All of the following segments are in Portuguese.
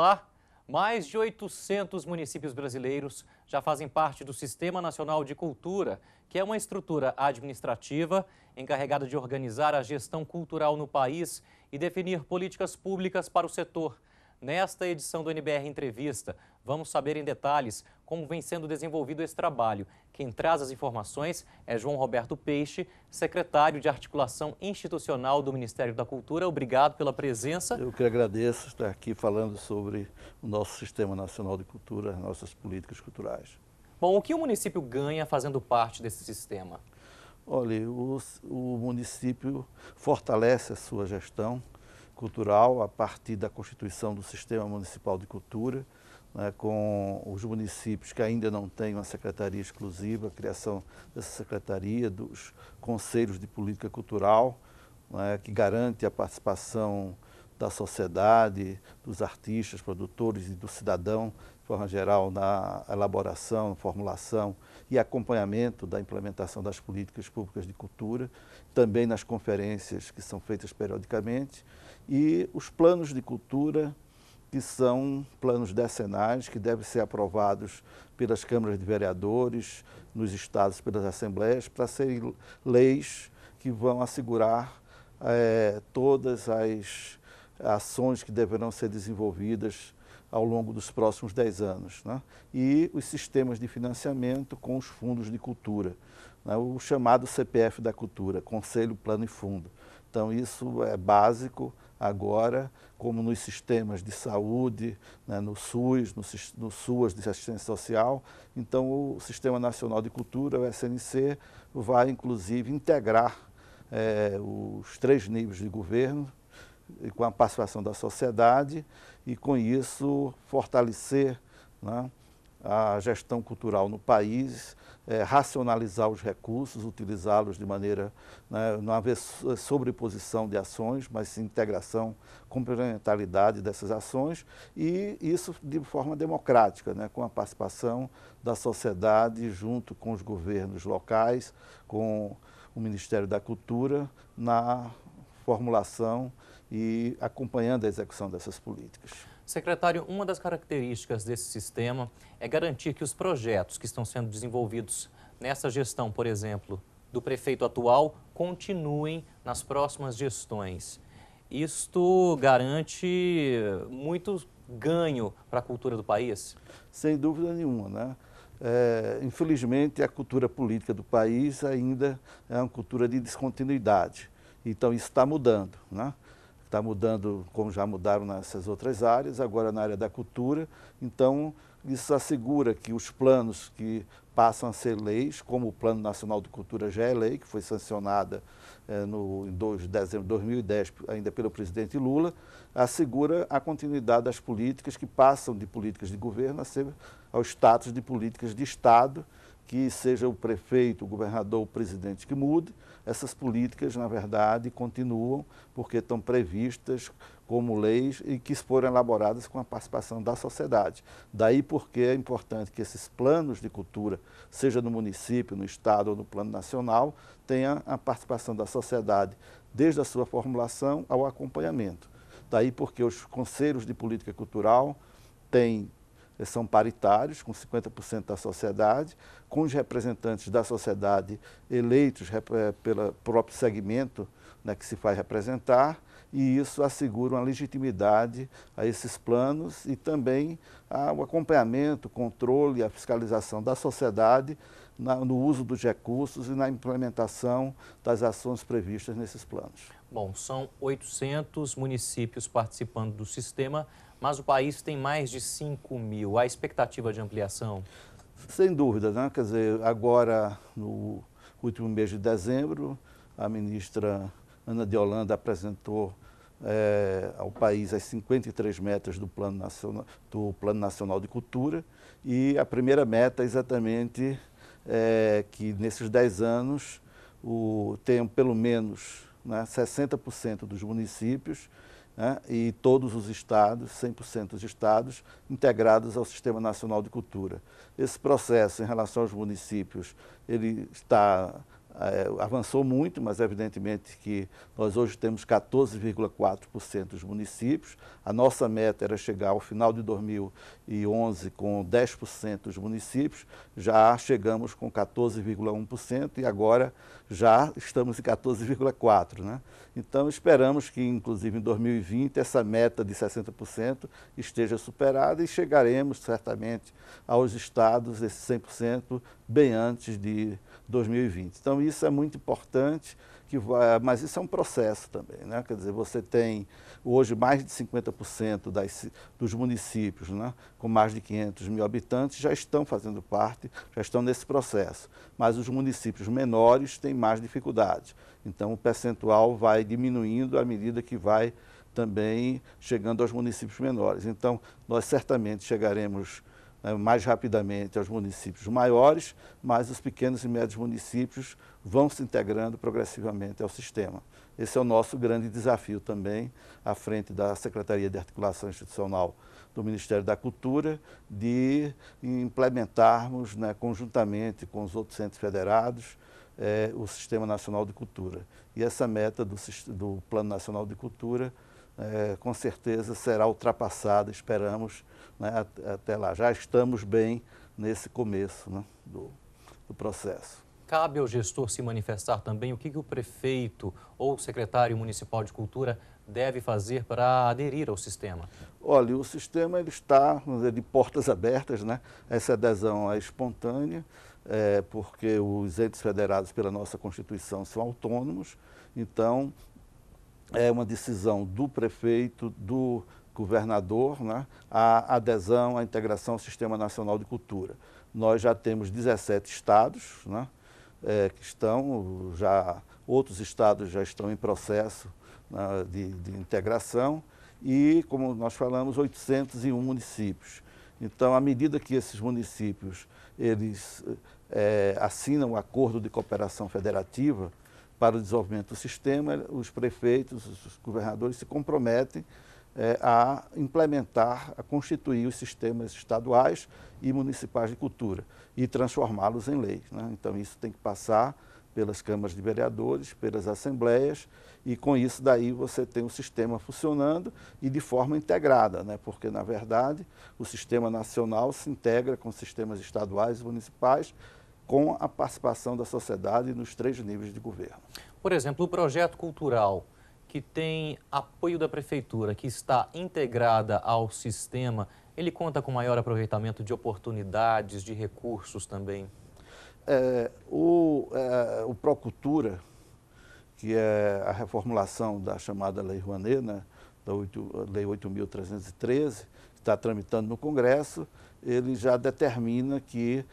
lá, mais de 800 municípios brasileiros já fazem parte do Sistema Nacional de Cultura, que é uma estrutura administrativa encarregada de organizar a gestão cultural no país e definir políticas públicas para o setor. Nesta edição do NBR Entrevista, vamos saber em detalhes como vem sendo desenvolvido esse trabalho. Quem traz as informações é João Roberto Peixe, secretário de Articulação Institucional do Ministério da Cultura. Obrigado pela presença. Eu que agradeço estar aqui falando sobre o nosso Sistema Nacional de Cultura, nossas políticas culturais. Bom, o que o município ganha fazendo parte desse sistema? Olha, o, o município fortalece a sua gestão cultural a partir da constituição do Sistema Municipal de Cultura, né, com os municípios que ainda não têm uma secretaria exclusiva, a criação dessa secretaria, dos conselhos de política cultural, né, que garante a participação da sociedade, dos artistas, produtores e do cidadão, de forma geral, na elaboração, formulação e acompanhamento da implementação das políticas públicas de cultura, também nas conferências que são feitas periodicamente, e os planos de cultura, que são planos decenais, que devem ser aprovados pelas câmaras de vereadores, nos estados, pelas assembleias, para serem leis que vão assegurar é, todas as ações que deverão ser desenvolvidas ao longo dos próximos 10 anos. Né? E os sistemas de financiamento com os fundos de cultura, né? o chamado CPF da Cultura, Conselho, Plano e Fundo. Então, isso é básico agora, como nos sistemas de saúde, né, no SUS, no, no, SUAS de assistência social. Então, o Sistema Nacional de Cultura, o SNC, vai inclusive integrar eh, os três níveis de governo, com a participação da sociedade e, com isso, fortalecer né, a gestão cultural no país, é, racionalizar os recursos, utilizá-los de maneira, né, não haver é, sobreposição de ações, mas sim integração, complementaridade dessas ações e isso de forma democrática, né, com a participação da sociedade junto com os governos locais, com o Ministério da Cultura, na formulação e acompanhando a execução dessas políticas. Secretário, uma das características desse sistema é garantir que os projetos que estão sendo desenvolvidos nessa gestão, por exemplo, do prefeito atual, continuem nas próximas gestões. Isto garante muito ganho para a cultura do país? Sem dúvida nenhuma, né? É, infelizmente, a cultura política do país ainda é uma cultura de descontinuidade. Então isso está mudando, né? está mudando como já mudaram nessas outras áreas, agora na área da cultura. Então isso assegura que os planos que passam a ser leis, como o Plano Nacional de Cultura já é lei, que foi sancionada eh, no, em 2 de dezembro de 2010 ainda pelo presidente Lula, assegura a continuidade das políticas que passam de políticas de governo a ser ao status de políticas de Estado que seja o prefeito, o governador, o presidente que mude, essas políticas, na verdade, continuam, porque estão previstas como leis e que foram elaboradas com a participação da sociedade. Daí porque é importante que esses planos de cultura, seja no município, no estado ou no plano nacional, tenha a participação da sociedade, desde a sua formulação ao acompanhamento. Daí porque os conselhos de política cultural têm são paritários, com 50% da sociedade, com os representantes da sociedade eleitos rep eh, pelo próprio segmento né, que se faz representar, e isso assegura uma legitimidade a esses planos e também o acompanhamento, o controle e a fiscalização da sociedade na, no uso dos recursos e na implementação das ações previstas nesses planos. Bom, são 800 municípios participando do sistema mas o país tem mais de 5 mil. Há expectativa de ampliação? Sem dúvida, né? Quer dizer, agora, no último mês de dezembro, a ministra Ana de Holanda apresentou é, ao país as 53 metas do plano, nacional, do plano Nacional de Cultura e a primeira meta é exatamente é que nesses 10 anos o, tenham pelo menos né, 60% dos municípios né, e todos os estados, 100% dos estados, integrados ao Sistema Nacional de Cultura. Esse processo em relação aos municípios, ele está ah, é, avançou muito, mas evidentemente que nós hoje temos 14,4% dos municípios. A nossa meta era chegar ao final de 2011 com 10% dos municípios, já chegamos com 14,1% e agora já estamos em 14,4%. Né? Então esperamos que, inclusive em 2020, essa meta de 60% esteja superada e chegaremos certamente aos estados esse 100% bem antes de 2020. Então isso é muito importante, que mas isso é um processo também, né? Quer dizer, você tem hoje mais de 50% das, dos municípios, né, com mais de 500 mil habitantes, já estão fazendo parte, já estão nesse processo. Mas os municípios menores têm mais dificuldades. Então o percentual vai diminuindo à medida que vai também chegando aos municípios menores. Então nós certamente chegaremos né, mais rapidamente aos municípios maiores, mas os pequenos e médios municípios vão se integrando progressivamente ao sistema. Esse é o nosso grande desafio também, à frente da Secretaria de Articulação Institucional do Ministério da Cultura, de implementarmos né, conjuntamente com os outros centros federados eh, o Sistema Nacional de Cultura. E essa meta do, do Plano Nacional de Cultura é, com certeza será ultrapassada, esperamos, né, até lá. Já estamos bem nesse começo né, do, do processo cabe ao gestor se manifestar também o que, que, o prefeito ou o secretário municipal de cultura deve fazer para aderir ao sistema? Olha, o sistema ele está dizer, né, de portas abertas, né? essa adesão é espontânea, é, porque os entes federados pela nossa Constituição são autônomos, então é uma decisão do prefeito, do governador, né, a adesão, a integração ao Sistema Nacional de Cultura. Nós já temos 17 estados né, é, que estão, já, outros estados já estão em processo né, de, de integração e, como nós falamos, 801 municípios. Então, à medida que esses municípios eles é, assinam o um acordo de cooperação federativa, para o desenvolvimento do sistema, os prefeitos, os governadores se comprometem é, a implementar, a constituir os sistemas estaduais e municipais de cultura e transformá-los em leis. Né? Então, isso tem que passar pelas câmaras de vereadores, pelas assembleias, e com isso daí você tem o sistema funcionando e de forma integrada, né? porque na verdade o sistema nacional se integra com sistemas estaduais e municipais com a participação da sociedade nos três níveis de governo. Por exemplo, o projeto cultural que tem apoio da prefeitura, que está integrada ao sistema, ele conta com maior aproveitamento de oportunidades, de recursos também? É, o, é, o Procultura, que é a reformulação da chamada Lei Rouanet, né, da 8, Lei 8.313, está tramitando no Congresso, ele já determina que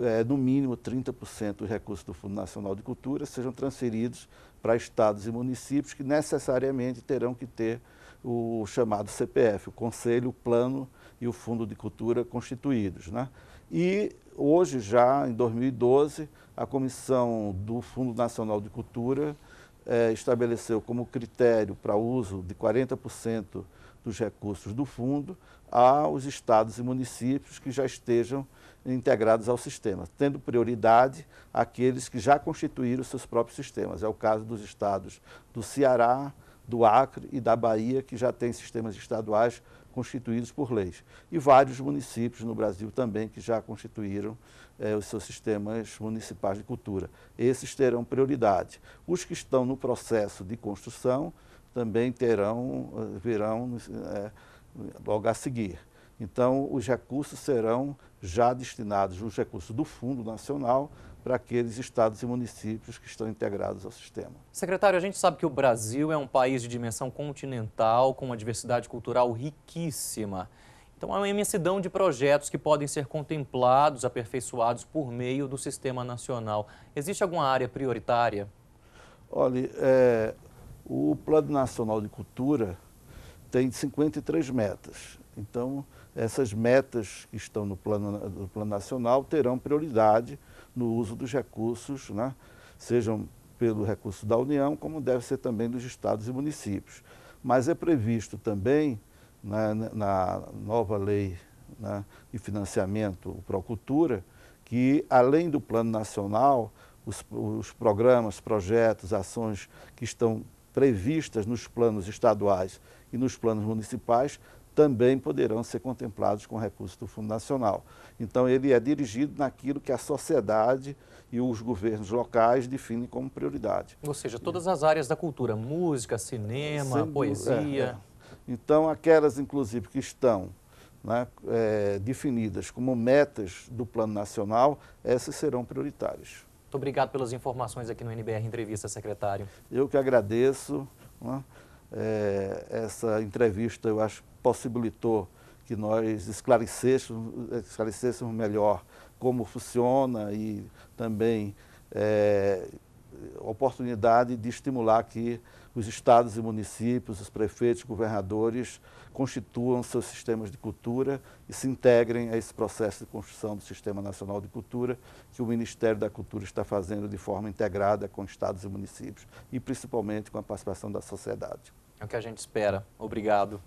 é, no mínimo 30% dos recursos do Fundo Nacional de Cultura sejam transferidos para estados e municípios que necessariamente terão que ter o chamado CPF, o Conselho, o Plano e o Fundo de Cultura constituídos. Né? E hoje, já em 2012, a Comissão do Fundo Nacional de Cultura é, estabeleceu como critério para uso de 40% dos recursos do fundo aos estados e municípios que já estejam integrados ao sistema, tendo prioridade aqueles que já constituíram seus próprios sistemas. É o caso dos estados do Ceará, do Acre e da Bahia, que já têm sistemas estaduais constituídos por leis. E vários municípios no Brasil também que já constituíram eh, os seus sistemas municipais de cultura. Esses terão prioridade. Os que estão no processo de construção também terão, virão é, logo a seguir. Então, os recursos serão já destinados, os recursos do Fundo Nacional, para aqueles estados e municípios que estão integrados ao sistema. Secretário, a gente sabe que o Brasil é um país de dimensão continental, com uma diversidade cultural riquíssima. Então, há uma imensidão de projetos que podem ser contemplados, aperfeiçoados por meio do Sistema Nacional. Existe alguma área prioritária? Olha, é, o Plano Nacional de Cultura tem 53 metas. Então, essas metas que estão no plano, no plano nacional terão prioridade no uso dos recursos, né? sejam pelo recurso da União, como deve ser também dos estados e municípios. Mas é previsto também, né, na, na nova lei né, de financiamento Procultura, que além do plano nacional, os, os programas, projetos, ações que estão previstas nos planos estaduais e nos planos municipais também poderão ser contemplados com recursos do Fundo Nacional. Então, ele é dirigido naquilo que a sociedade e os governos locais definem como prioridade. Ou seja, todas as áreas da cultura, música, cinema, Sem poesia. É, é. Então, aquelas, inclusive, que estão né, é, definidas como metas do Plano Nacional, essas serão prioritárias. Muito obrigado pelas informações aqui no NBR Entrevista, secretário. Eu que agradeço. Né? É, essa entrevista, eu acho, possibilitou que nós esclarecêssemos, esclarecêssemos melhor como funciona e também é, eh, oportunidade de estimular que os estados e municípios, os prefeitos, governadores constituam seus sistemas de cultura e se integrem a esse processo de construção do Sistema Nacional de Cultura que o Ministério da Cultura está fazendo de forma integrada com estados e municípios e principalmente com a participação da sociedade. É o que a gente espera. Obrigado.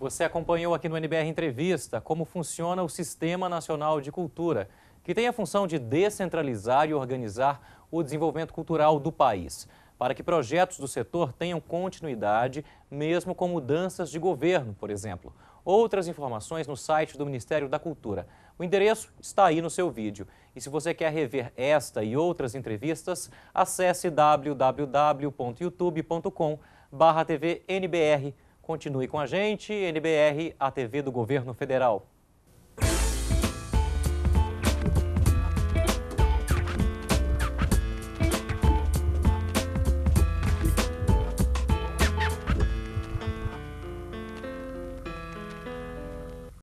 Você acompanhou aqui no NBR Entrevista como funciona o Sistema Nacional de Cultura, que tem a função de descentralizar e organizar o desenvolvimento cultural do país, para que projetos do setor tenham continuidade, mesmo com mudanças de governo, por exemplo. Outras informações no site do Ministério da Cultura. O endereço está aí no seu vídeo. E se você quer rever esta e outras entrevistas, acesse www.youtube.com.br. Continue com a gente, NBR, a TV do Governo Federal.